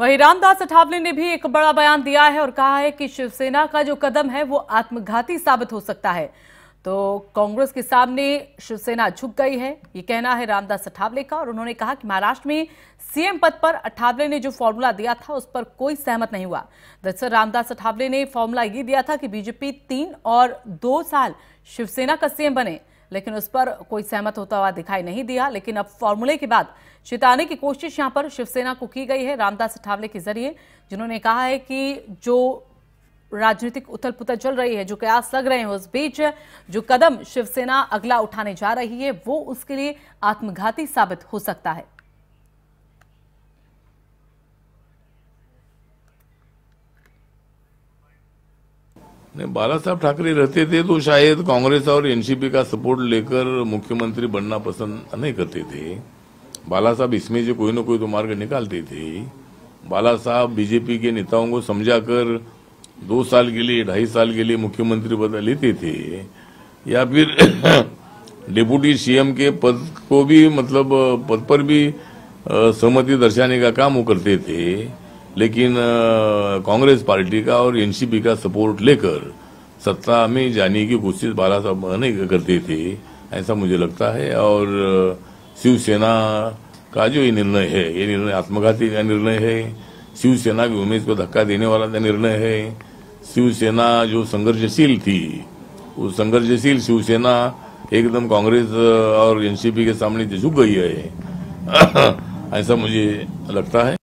वहीं रामदास अठावले ने भी एक बड़ा बयान दिया है और कहा है कि शिवसेना का जो कदम है वो आत्मघाती साबित हो सकता है तो कांग्रेस के सामने शिवसेना झुक गई है ये कहना है रामदास अठावले का और उन्होंने कहा कि महाराष्ट्र में सीएम पद पर अठावले ने जो फॉर्मूला दिया था उस पर कोई सहमत नहीं हुआ दरअसल रामदास अठावले ने फॉर्मूला ये दिया था कि बीजेपी तीन और दो साल शिवसेना का सीएम बने लेकिन उस पर कोई सहमत होता हुआ दिखाई नहीं दिया लेकिन अब फॉर्मूले के बाद चिताने की कोशिश यहां पर शिवसेना को की गई है रामदास अठावले के जरिए जिन्होंने कहा है कि जो राजनीतिक उथल पुथल चल रही है जो कयास लग रहे हैं उस बीच जो कदम शिवसेना अगला उठाने जा रही है वो उसके लिए आत्मघाती साबित हो सकता है नहीं बाला साहब ठाकरे रहते थे तो शायद कांग्रेस और एनसीपी का सपोर्ट लेकर मुख्यमंत्री बनना पसंद नहीं करते थे बाला साहब इसमें से कोई ना कोई तो मार्ग निकालते थे बाला साहब बीजेपी के नेताओं को समझा कर दो साल के लिए ढाई साल के लिए मुख्यमंत्री पद लेते थे या फिर डिप्यूटी सीएम के पद को भी मतलब पद पर भी सहमति दर्शाने का काम वो करते थे लेकिन कांग्रेस पार्टी का और एनसीपी का सपोर्ट लेकर सत्ता में जाने की कोशिश बारह साहब नहीं करते थे ऐसा मुझे लगता है और शिवसेना का जो ये निर्णय है ये निर्णय आत्मघाती का निर्णय है शिवसेना के उम्मीद को धक्का देने वाला का निर्णय है शिवसेना जो संघर्षशील थी उस संघर्षशील शिवसेना एकदम कांग्रेस और एनसीपी के सामने झुक गई है ऐसा मुझे लगता है